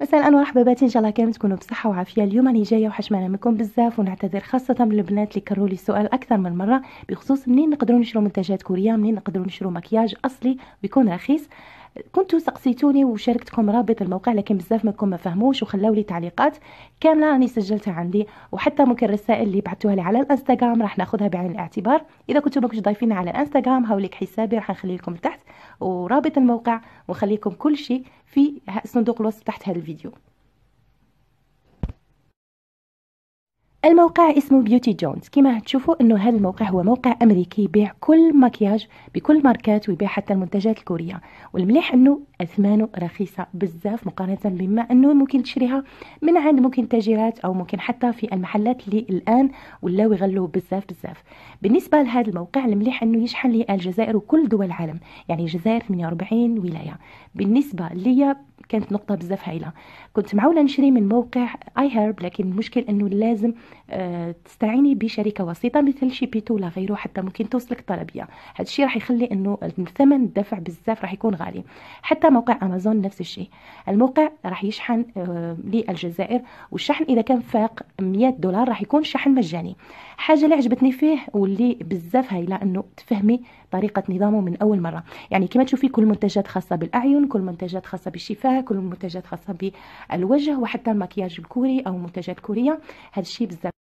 مساء ورحبا باتي ان شاء الله كامل تكونوا بصحه وعافيه اليوم راني جايه وحشمانه منكم بزاف ونعتذر خاصه من البنات اللي كروا لي السؤال اكثر من مره بخصوص منين نقدروا نشرو منتجات كوريه منين نقدروا نشرو مكياج اصلي ويكون رخيص كنتو سقسيتوني وشاركتكم رابط الموقع لكن بزاف منكم ما فهموش وخلاو لي تعليقات كامله راني سجلتها عندي وحتى ممكن الرسائل اللي بعتوها لي على الانستغرام راح ناخذها بعين الاعتبار اذا كنتو ماكش ضايفين على الانستغرام هاوليك حسابي راح نخلي لكم تحت ورابط الموقع وخليكم كل شيء في صندوق الوصف تحت هذا الفيديو الموقع اسمه بيوتي جونز كما تشوفوا انه هذا الموقع هو موقع امريكي يبيع كل مكياج بكل ماركات ويبيع حتى المنتجات الكورية والمليح انه اثمانه رخيصه بزاف مقارنه بما انه ممكن تشريها من عند ممكن تاجرات او ممكن حتى في المحلات اللي الان ولاو يغلوا بزاف بزاف بالنسبه لهذا الموقع المليح انه يشحن لي الجزائر وكل دول العالم يعني الجزائر 48 ولايه بالنسبه ليا كانت نقطة بزاف هايلة كنت معولة نشري من موقع اي هيرب لكن المشكل انه لازم آه، تستعيني بشركة وسيطة مثل شيبيتو ولا غيره حتى ممكن توصلك طلبية هذا الشيء راح يخلي انه الثمن الدفع بزاف راح يكون غالي حتى موقع امازون نفس الشيء الموقع راح يشحن آه، للجزائر والشحن اذا كان فاق 100 دولار راح يكون شحن مجاني حاجة اللي عجبتني فيه واللي بزاف هايلة انه تفهمي طريقة نظامه من اول مرة يعني كما تشوفي كل منتجات خاصة بالاعين كل منتجات خاصة بالشفاء كل المنتجات خاصه بالوجه وحتى المكياج الكوري او المنتجات الكوريه هذا الشيء بزاف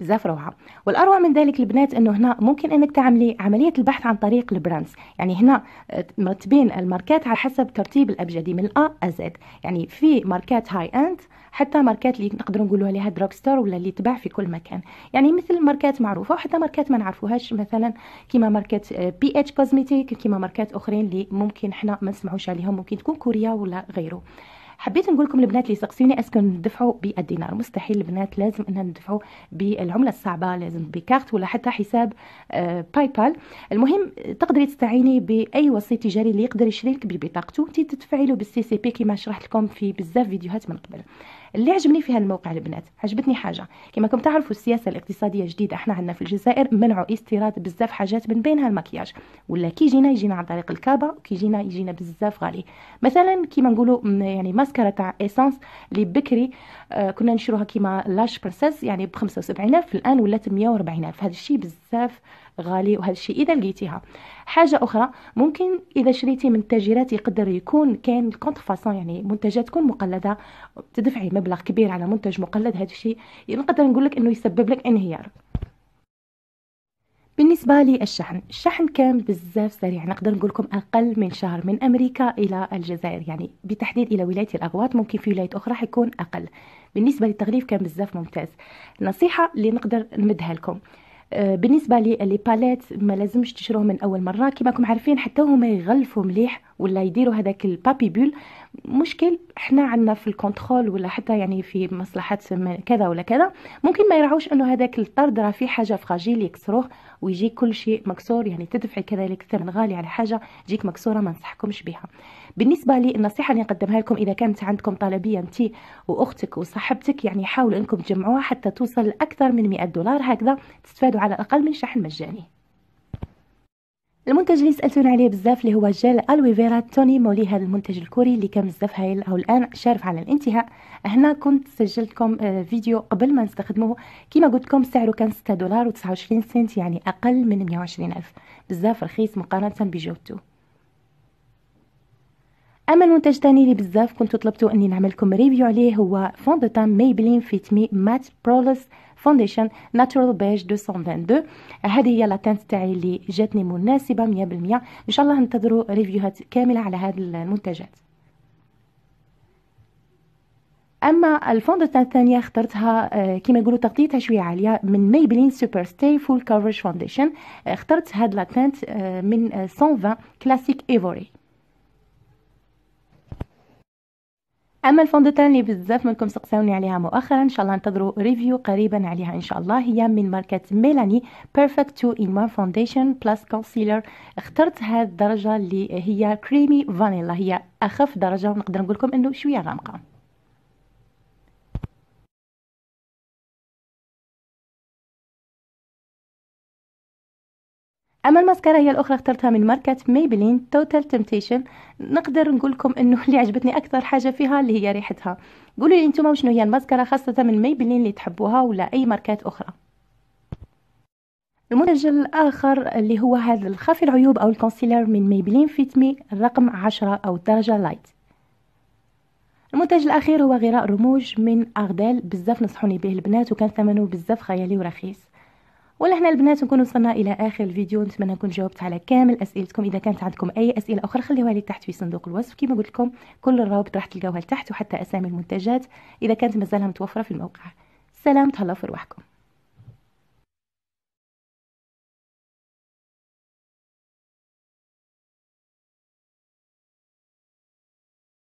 بزاف روعه والاروع من ذلك البنات انه هنا ممكن انك تعملي عمليه البحث عن طريق البراندز يعني هنا آه، مرتبين الماركات على حسب ترتيب الابجدي من ا ازد يعني في ماركات هاي اند حتى ماركات اللي نقدروا نقولوها لها دروك ستور ولا اللي تباع في كل مكان يعني مثل ماركات معروفه وحتى ماركات ما نعرفوهاش مثلا كيما ماركات بي اتش كوزميتيك كيما ماركات اخرين اللي ممكن حنا ما نسمعوش عليهم ممكن تكون كوريا ولا غيره حبيت نقول لكم البنات اللي يسقسيوني اسكن ندفعوا بالدينار مستحيل البنات لازم انها ندفعوا بالعمله الصعبه لازم بكارت ولا حتى حساب باي آه، بال المهم تقدري تستعيني باي وسيط تجاري اللي يقدر يشري لك ببطاقته انت تدفعي له بالسي سي بي كما شرحت لكم في بزاف فيديوهات من قبل اللي عجبني في الموقع البنات عجبتني حاجه كما كم تعرفوا السياسه الاقتصاديه الجديده احنا عندنا في الجزائر منعوا استيراد بزاف حاجات من بينها المكياج ولا كي جينا يجينا عن طريق الكابه وكي جينا يجينا بزاف غالي مثلا كيما نقولوا يعني ماسكارا تاع ايسانس اللي بكري آه كنا نشروها كيما لاش برنسيس يعني ب 75000 الان ولات 140000 هذا الشيء بزاف غالي وهالشيء اذا لقيتيها حاجه اخرى ممكن اذا شريتي من تاجرات يقدر يكون كاين كونترفاسون يعني منتجات تكون مقلده تدفعي مبلغ كبير على منتج مقلد هذا الشيء نقدر نقول لك انه يسبب لك انهيار بالنسبة لي الشحن الشحن كان بزاف سريع نقدر نقول لكم أقل من شهر من أمريكا إلى الجزائر يعني بتحديد إلى ولاية الأغواط ممكن في ولايات أخرى حيكون أقل بالنسبة للتغليف كان بزاف ممتاز النصيحة اللي نقدر نمدها لكم آه، بالنسبه لي باليت ما لازمش تشروهم من اول مره كما كم عارفين حتى هما يغلفوا مليح ولا يديروا هذاك البابي بول مشكل حنا عندنا في الكنترول ولا حتى يعني في مصلحه كذا ولا كذا ممكن ما يرعوش انه هذاك الطرد راه فيه حاجه فراجيل يكسروه ويجي كل شيء مكسور يعني تدفعي كذلك ثمن غالي على حاجه تجيك مكسوره ما نصحكمش بها بالنسبه لي النصيحه اللي نقدمها لكم اذا كانت عندكم طلبيه انت واختك وصاحبتك يعني حاولوا انكم تجمعوها حتى توصل لاكثر من 100 دولار هكذا تستفادوا يحصلوا على أقل من شحن مجاني المنتج اللي سألتوني عليه بزاف اللي هو جيل الويفيرا توني مولي هذا المنتج الكوري اللي كان بزاف هايل او الان شارف على الانتهاء هنا كنت سجلتكم آه، فيديو قبل ما نستخدمه كما قلت لكم سعره كان 6 دولار و29 سنت يعني اقل من 120 الف بزاف رخيص مقارنه بجودته اما المنتج الثاني اللي بزاف كنتو طلبتو اني نعمل لكم ريفيو عليه هو فون دو تان ميبلين فيت مي مات برولس فونديشن ناتشورال بيج 222 هذه هي لاتانت تاعي اللي جاتني مناسبه 100% ان شاء الله ننتظروا ريفيوهات كامله على هذه المنتجات اما الفوندات الثانيه اخترتها آه، كيما يقولوا تغطيتها شويه عاليه من ميبلين سوبر ستي فول كفرج فونديشن اخترت هاد لاتنت آه، من 120 كلاسيك ايفوري اما الفوندوتان اللي بزاف منكم سقساوني عليها مؤخرا ان شاء الله انتظروا ريفيو قريبا عليها ان شاء الله هي من ماركه ميلاني بيرفكت تو ان 1 فونديشن بلس كونسيلر اخترت هاد الدرجه اللي هي كريمي فانيلا هي اخف درجه ونقدر نقول لكم انه شويه غامقه اما الماسكارا هي الاخرى اخترتها من ماركه ميبلين توتال تمتيشن نقدر نقول لكم انه اللي عجبتني اكثر حاجه فيها اللي هي ريحتها قولوا لي انتم وشنو هي الماسكارا خاصه من ميبلين اللي تحبوها ولا اي ماركات اخرى المنتج الاخر اللي هو هذا الخفي العيوب او الكونسيلر من ميبلين فيتمي الرقم 10 او درجة لايت المنتج الاخير هو غراء رموج من اغدال بزاف نصحوني به البنات وكان ثمنه بزاف خيالي ورخيص ولهنا البنات نكون وصلنا الى اخر الفيديو نتمنى نكون جاوبت على كامل اسئلتكم اذا كانت عندكم اي اسئله اخرى خليوها لي تحت في صندوق الوصف كما قلت لكم كل الروابط راح تلقاوها لتحت وحتى اسامي المنتجات اذا كانت مازالها متوفره في الموقع سلام تهلاو في رواحكم